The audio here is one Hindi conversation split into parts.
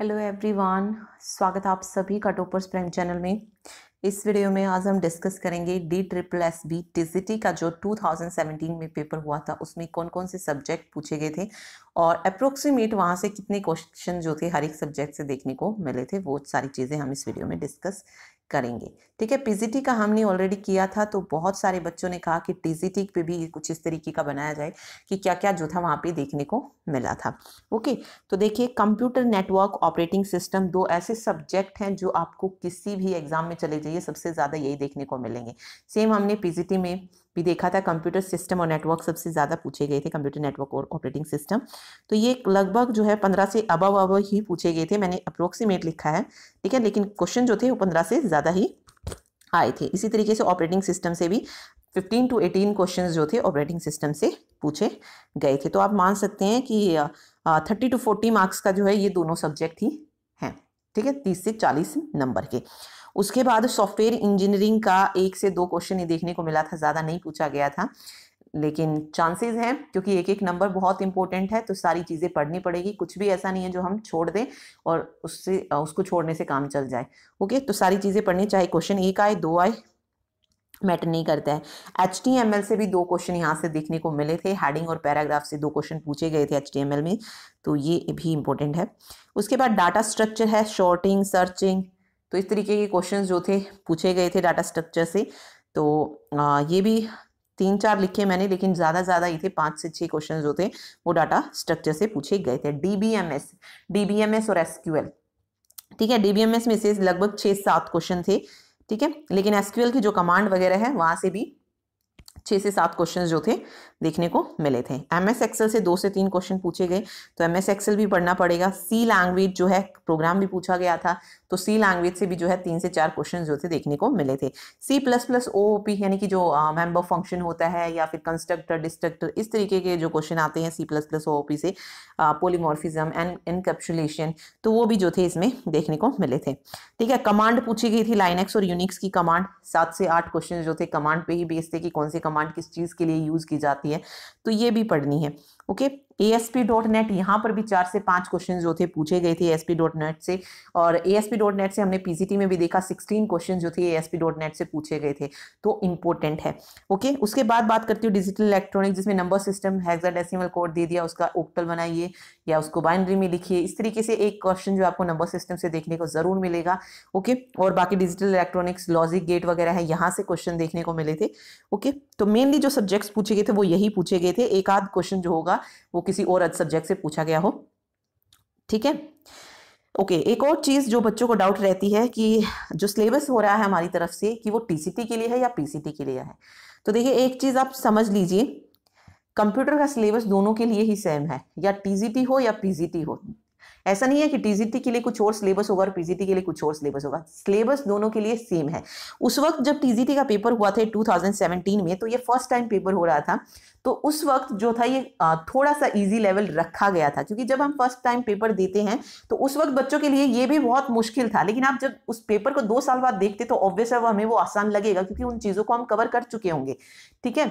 हेलो एवरीवन स्वागत आप सभी का टोपर्स प्रेम चैनल में इस वीडियो में आज हम डिस्कस करेंगे डी ट्रिपल एस बी टी का जो 2017 में पेपर हुआ था उसमें कौन कौन से सब्जेक्ट पूछे गए थे और अप्रोक्सीमेट वहाँ से कितने क्वेश्चन जो थे हर एक सब्जेक्ट से देखने को मिले थे वो सारी चीज़ें हम इस वीडियो में डिस्कस करेंगे ठीक है पीजीटी का हमने ऑलरेडी किया था तो बहुत सारे बच्चों ने कहा कि टीजीटी पे भी कुछ इस तरीके का बनाया जाए कि क्या क्या जो था वहाँ पे देखने को मिला था ओके तो देखिए कंप्यूटर नेटवर्क ऑपरेटिंग सिस्टम दो ऐसे सब्जेक्ट हैं जो आपको किसी भी एग्जाम में चले जाइए सबसे ज़्यादा यही देखने को मिलेंगे सेम हमने पी में भी देखा था कंप्यूटर सिस्टम और नेटवर्क सबसे ज़्यादा पूछे गए थे कंप्यूटर नेटवर्क और ऑपरेटिंग सिस्टम तो ये लगभग जो है पंद्रह से अबव अब ही पूछे गए थे मैंने अप्रोक्सीमेट लिखा है ठीक है लेकिन क्वेश्चन जो थे वो पंद्रह से ज़्यादा ही आए थे इसी तरीके से ऑपरेटिंग सिस्टम से भी फिफ्टीन टू एटीन क्वेश्चन जो थे ऑपरेटिंग सिस्टम से पूछे गए थे तो आप मान सकते हैं कि थर्टी टू फोर्टी मार्क्स का जो है ये दोनों सब्जेक्ट ही हैं ठीक है तीस से चालीस नंबर के उसके बाद सॉफ्टवेयर इंजीनियरिंग का एक से दो क्वेश्चन ही देखने को मिला था ज़्यादा नहीं पूछा गया था लेकिन चांसेस हैं क्योंकि एक एक नंबर बहुत इंपॉर्टेंट है तो सारी चीज़ें पढ़नी पड़ेगी कुछ भी ऐसा नहीं है जो हम छोड़ दें और उससे उसको छोड़ने से काम चल जाए ओके तो सारी चीज़ें पढ़नी चाहे क्वेश्चन एक आए दो आए मैटर नहीं करता है एच टी एम एल से भी दो क्वेश्चन यहाँ से देखने को मिले थे हेडिंग और पैराग्राफ से दो क्वेश्चन पूछे गए थे एच टी एम एल में तो ये भी इम्पोर्टेंट है उसके बाद डाटा स्ट्रक्चर है शॉर्टिंग सर्चिंग तो इस तरीके के क्वेश्चन जो थे पूछे गए थे डाटा स्ट्रक्चर से तो आ, ये भी तीन चार लिखे मैंने लेकिन ज़्यादा ज़्यादा ये थे पाँच से छः क्वेश्चन जो थे वो डाटा स्ट्रक्चर से पूछे गए थे D B M S D B M S और एस क्यू एल ठीक है डी बी एम एस में से लगभग छः सात क्वेश्चन थे ठीक है लेकिन एस क्यू एल की जो कमांड वगैरह है वहाँ से भी छः से सात क्वेश्चन जो थे देखने को मिले थे एम एस एक्सएल से दो से तीन क्वेश्चन पूछे गए तो एम एस एक्सएल भी पढ़ना पड़ेगा सी लैंग्वेज जो है प्रोग्राम भी पूछा गया था तो सी लैंग्वेज से भी जो है तीन से चार क्वेश्चन जो थे देखने को मिले थे C plus plus O O P यानी कि जो मेम्बर uh, फंक्शन होता है या फिर कंस्ट्रक्टर डिस्ट्रक्टर इस तरीके के जो क्वेश्चन आते हैं C plus plus O O P से पोलीमॉर्फिज्म एंड इनकप्सुलेशन तो वो भी जो थे इसमें देखने को मिले थे ठीक है कमांड पूछी गई थी लाइनेक्स और यूनिक्स की कमांड सात से आठ क्वेश्चन जो थे कमांड पे ही बेस थे कि कौन से कमांड कमांड किस चीज़ के लिए यूज़ की जाती है तो ये भी पढ़नी है okay A S P dot net यहाँ पर भी चार से पांच क्वेश्चन जो थे पूछे गए थे A S P dot net से और A S P dot net से हमने पी में भी देखा सिक्सटीन क्वेश्चन जो थे A S P dot net से पूछे गए थे तो इंपॉर्टेंट है ओके उसके बाद बात करती हूँ डिजिटल इलेक्ट्रॉनिक जिसमें नंबर सिस्टम हैजा कोड दे दिया उसका ओक्टल बनाइए या उसको बाइंड्री में लिखिए इस तरीके से एक क्वेश्चन जो आपको नंबर सिस्टम से देखने को जरूर मिलेगा ओके और बाकी डिजिटल इलेक्ट्रॉनिक्स लॉजिक गेट वगैरह है यहाँ से क्वेश्चन देखने को मिले थे ओके तो मेनली जो सब्जेक्ट्स पूछे गए थे वो यही पूछे गए थे एक आध क्वेश्चन जो होगा वो किसी और सब्जेक्ट से पूछा गया हो ठीक है ओके एक और चीज़ जो बच्चों को डाउट रहती है कि जो सिलेबस हो रहा है हमारी तरफ से कि वो टीसीटी के लिए है या पीसीटी के लिए है तो देखिए एक चीज़ आप समझ लीजिए कंप्यूटर का सिलेबस दोनों के लिए ही सेम है या टीजीटी हो या पीजीटी हो ऐसा नहीं है कि टीजीटी के लिए कुछ और सिलेबस होगा और पीजीटी के लिए कुछ और सिलेबस होगा सिलेबस दोनों के लिए सेम है उस वक्त जब टीजीटी का पेपर हुआ था 2017 में तो ये फर्स्ट टाइम पेपर हो रहा था तो उस वक्त जो था ये थोड़ा सा इजी लेवल रखा गया था क्योंकि जब हम फर्स्ट टाइम पेपर देते हैं तो उस वक्त बच्चों के लिए ये भी बहुत मुश्किल था लेकिन आप जब उस पेपर को दो साल बाद देखते तो ऑब्वियस है वो हमें वो आसान लगेगा क्योंकि उन चीज़ों को हम कवर कर चुके होंगे ठीक है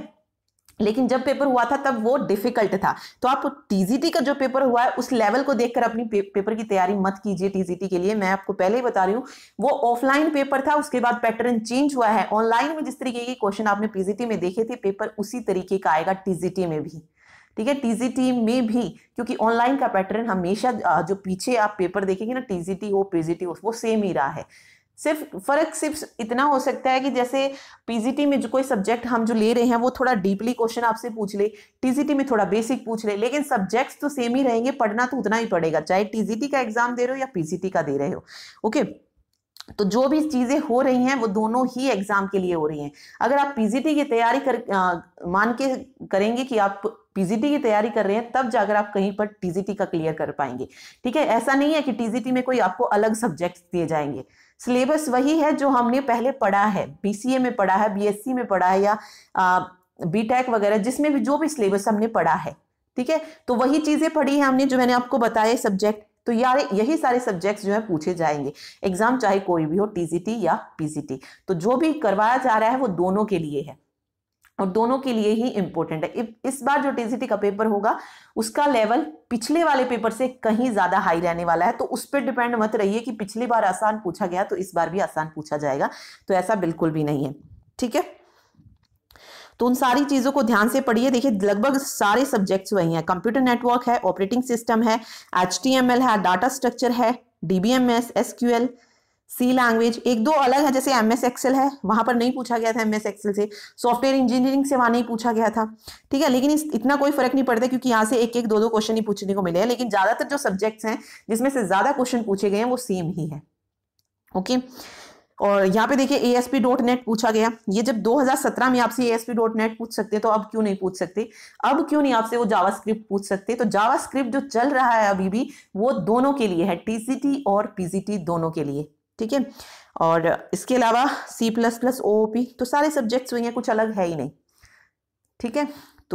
लेकिन जब पेपर हुआ था तब वो डिफिकल्ट था तो आप टीजीटी का जो पेपर हुआ है उस लेवल को देखकर अपनी पे, पेपर की तैयारी मत कीजिए टीजीटी के लिए मैं आपको पहले ही बता रही हूँ वो ऑफलाइन पेपर था उसके बाद पैटर्न चेंज हुआ है ऑनलाइन में जिस तरीके के क्वेश्चन आपने पीजीटी में देखे थे पेपर उसी तरीके का आएगा टीजीटी में भी ठीक है टीजीटी में भी क्योंकि ऑनलाइन का पैटर्न हमेशा जो पीछे आप पेपर देखेंगे ना टीजीटी हो पीजीटी हो वो सेम ही रहा है सिर्फ फर्क सिर्फ इतना हो सकता है कि जैसे पीजीटी में जो कोई सब्जेक्ट हम जो ले रहे हैं वो थोड़ा डीपली क्वेश्चन आपसे पूछ ले टीजीटी में थोड़ा बेसिक पूछ ले लेकिन सब्जेक्ट्स तो सेम ही रहेंगे पढ़ना तो उतना ही पड़ेगा चाहे टीजीटी का एग्जाम दे रहे हो या पीजीटी का दे रहे हो ओके तो जो भी चीज़ें हो रही हैं वो दोनों ही एग्जाम के लिए हो रही हैं अगर आप पीजीटी की तैयारी कर आ, मान के करेंगे कि आप पीजीटी की तैयारी कर रहे हैं तब जाकर आप कहीं पर टीजीटी का क्लियर कर पाएंगे ठीक है ऐसा नहीं है कि टीजीटी में कोई आपको अलग सब्जेक्ट दिए जाएंगे सिलेबस वही है जो हमने पहले पढ़ा है बीसीए में पढ़ा है बीएससी में पढ़ा है या बीटेक वगैरह जिसमें भी जो भी सिलेबस हमने पढ़ा है ठीक है तो वही चीज़ें पढ़ी है हमने जो मैंने आपको बताया सब्जेक्ट तो यार यही सारे सब्जेक्ट्स जो है पूछे जाएंगे एग्जाम चाहे कोई भी हो टीजीटी या पीजीटी तो जो भी करवाया जा रहा है वो दोनों के लिए है और दोनों के लिए ही इंपॉर्टेंट है इस बार जो टीसीटी का पेपर होगा उसका लेवल पिछले वाले पेपर से कहीं ज़्यादा हाई रहने वाला है तो उस पर डिपेंड मत रहिए कि पिछली बार आसान पूछा गया तो इस बार भी आसान पूछा जाएगा तो ऐसा बिल्कुल भी नहीं है ठीक है तो उन सारी चीज़ों को ध्यान से पढ़िए देखिए लगभग सारे सब्जेक्ट्स वही हैं कंप्यूटर नेटवर्क है ऑपरेटिंग सिस्टम है एच है डाटा स्ट्रक्चर है DBMS S Q L C language एक दो अलग है जैसे एम एस एक्सेल है वहां पर नहीं पूछा गया था एम एस एक्सेल से सॉफ्टवेयर इंजीनियरिंग से वहां नहीं पूछा गया था ठीक है लेकिन इस इतना कोई फर्क नहीं पड़ता क्योंकि यहाँ से एक एक दो दो क्वेश्चन ही पूछने को मिले हैं लेकिन ज़्यादातर जो सब्जेक्ट्स हैं जिसमें से ज़्यादा क्वेश्चन पूछे गए हैं वो सेम ही है ओके और यहाँ पे देखिए A S P dot net पूछा गया ये जब 2017 में आपसे A S P dot net पूछ सकते तो अब क्यों नहीं पूछ सकते अब क्यों नहीं आपसे वो जावा स्क्रिप्ट पूछ सकते तो जावा स्क्रिप्ट जो चल रहा है अभी भी वो दोनों के लिए है टी सी टी और पी टी दोनों के लिए ठीक है और इसके अलावा C plus plus O P तो सारे सब्जेक्ट्स हुए हैं कुछ अलग है ही नहीं ठीक है